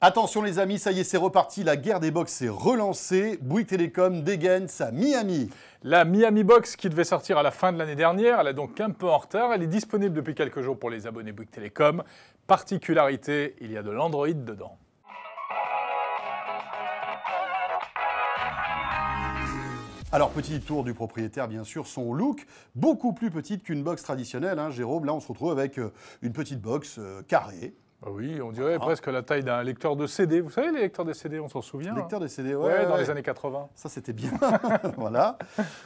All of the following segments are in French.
Attention les amis, ça y est, c'est reparti, la guerre des box est relancée, Bouygues Telecom dégaine sa Miami. La Miami Box qui devait sortir à la fin de l'année dernière, elle est donc un peu en retard, elle est disponible depuis quelques jours pour les abonnés Bouygues Telecom. Particularité, il y a de l'Android dedans. Alors, petit tour du propriétaire, bien sûr, son look, beaucoup plus petite qu'une box traditionnelle. Hein, Jérôme, là, on se retrouve avec euh, une petite box euh, carrée, bah oui, on dirait ah. presque la taille d'un lecteur de CD. Vous savez, les lecteurs de CD, on s'en souvient. Hein. Lecteur de CD, ouais, Dans les années 80. Ça, c'était bien. voilà.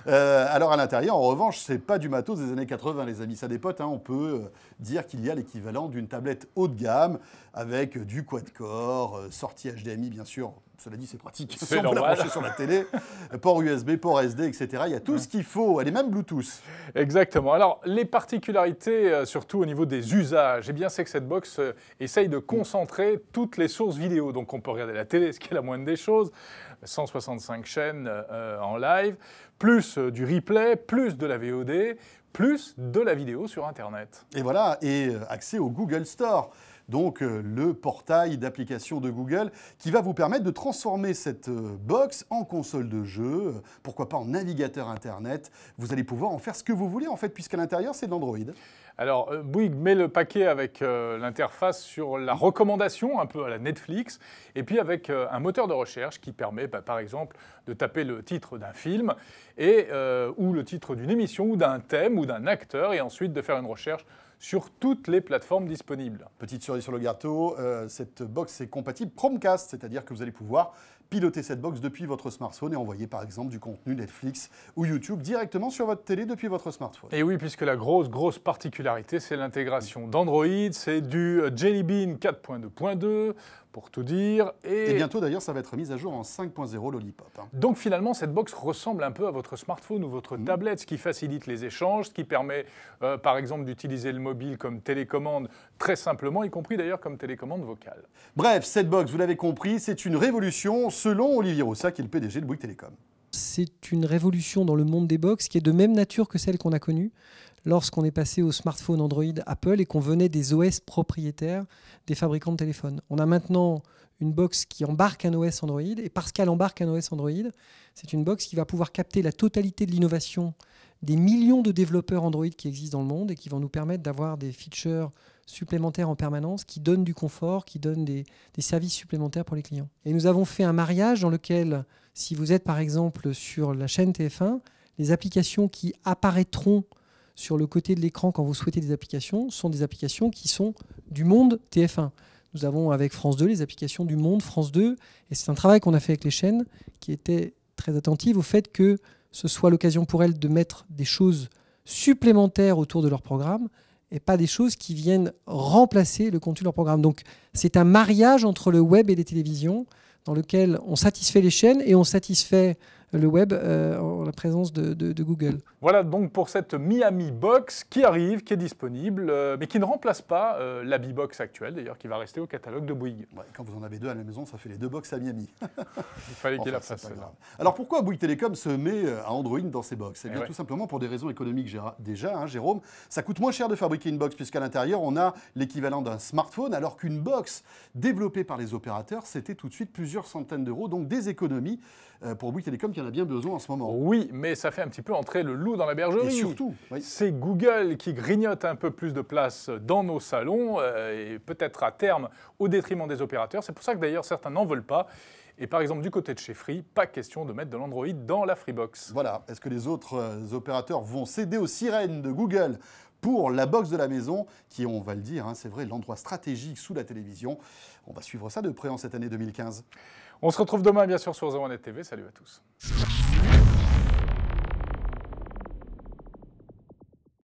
Euh, alors, à l'intérieur, en revanche, c'est pas du matos des années 80, les amis. Ça dépote. Hein. On peut euh, dire qu'il y a l'équivalent d'une tablette haut de gamme avec du quad-core, euh, sortie HDMI, bien sûr, cela dit, c'est pratique. on peut sur la télé, port USB, port SD, etc. Il y a tout ce qu'il faut, elle est même Bluetooth. Exactement. Alors, les particularités, euh, surtout au niveau des usages, eh bien, c'est que cette box euh, essaye de concentrer toutes les sources vidéo. Donc, on peut regarder la télé, ce qui est la moindre des choses. 165 chaînes euh, en live, plus du replay, plus de la VOD, plus de la vidéo sur Internet. Et voilà, et accès au Google Store donc euh, le portail d'application de Google, qui va vous permettre de transformer cette euh, box en console de jeu, euh, pourquoi pas en navigateur Internet. Vous allez pouvoir en faire ce que vous voulez, en fait, puisqu'à l'intérieur, c'est de l'Android. Alors, Bouygues met le paquet avec l'interface sur la recommandation, un peu à la Netflix, et puis avec un moteur de recherche qui permet, bah, par exemple, de taper le titre d'un film, et, ou le titre d'une émission, ou d'un thème, ou d'un acteur, et ensuite de faire une recherche sur toutes les plateformes disponibles. Petite souris sur le gâteau, euh, cette box est compatible Chromecast, c'est-à-dire que vous allez pouvoir piloter cette box depuis votre smartphone et envoyer par exemple du contenu Netflix ou YouTube directement sur votre télé depuis votre smartphone. Et oui, puisque la grosse, grosse particularité, c'est l'intégration d'Android, c'est du Jelly Bean 4.2.2 pour tout dire. Et, bientôt d'ailleurs, ça va être mis à jour en 5.0 Lollipop. Hein. Donc finalement, cette box ressemble un peu à votre smartphone ou votre mm. tablette, ce qui facilite les échanges, ce qui permet euh, par exemple d'utiliser le mobile comme télécommande très simplement, y compris d'ailleurs comme télécommande vocale. Bref, cette box, vous l'avez compris, c'est une révolution selon Olivier Rossa, qui est le PDG de Bouygues Télécom c'est une révolution dans le monde des box qui est de même nature que celle qu'on a connue lorsqu'on est passé au smartphone Android Apple et qu'on venait des OS propriétaires des fabricants de téléphones. On a maintenant une box qui embarque un OS Android, et parce qu'elle embarque un OS Android, c'est une box qui va pouvoir capter la totalité de l'innovation des millions de développeurs Android qui existent dans le monde et qui vont nous permettre d'avoir des features supplémentaires en permanence qui donnent du confort, qui donnent des, services supplémentaires pour les clients. Et nous avons fait un mariage dans lequel, si vous êtes par exemple sur la chaîne TF1, les applications qui apparaîtront sur le côté de l'écran quand vous souhaitez des applications sont des applications qui sont du monde TF1. Nous avons avec France 2 les applications du monde France 2 et c'est un travail qu'on a fait avec les chaînes qui était très attentives au fait que ce soit l'occasion pour elles de mettre des choses supplémentaires autour de leur programme et pas des choses qui viennent remplacer le contenu de leur programme. Donc c'est un mariage entre le web et les télévisions dans lequel on satisfait les chaînes et on satisfait le web euh, en la présence de, Google. Voilà donc pour cette Miami Box qui arrive, qui est disponible, euh, mais qui ne remplace pas euh, la B-Box actuelle, d'ailleurs, qui va rester au catalogue de Bouygues. quand vous en avez deux à la maison, ça fait les deux box à Miami. il fallait qu'il la fasse. Alors pourquoi Bouygues Télécom se met à Android dans ses box Eh bien, eh tout simplement pour des raisons économiques déjà, hein, Jérôme. Ça coûte moins cher de fabriquer une box, puisqu'à l'intérieur, on a l'équivalent d'un smartphone, alors qu'une box développée par les opérateurs, c'était tout de suite plusieurs centaines d'euros, donc des économies pour Bouygues Télécom qui en a bien besoin en ce moment. Oui, mais ça fait un petit peu entrer le loup dans la bergerie. Et surtout, c'est Google qui grignote un peu plus de place dans nos salons euh, et peut-être à terme au détriment des opérateurs. C'est pour ça que d'ailleurs certains n'en veulent pas. Et par exemple, du côté de chez Free, pas question de mettre de l'Android dans la Freebox. Voilà. Est-ce que les autres euh, opérateurs vont céder aux sirènes de Google pour la boxe de la maison, qui on va le dire, hein, c'est vrai, l'endroit stratégique sous la télévision. On va suivre ça de près en cette année 2015. On se retrouve demain, bien sûr, sur The TV. Salut à tous.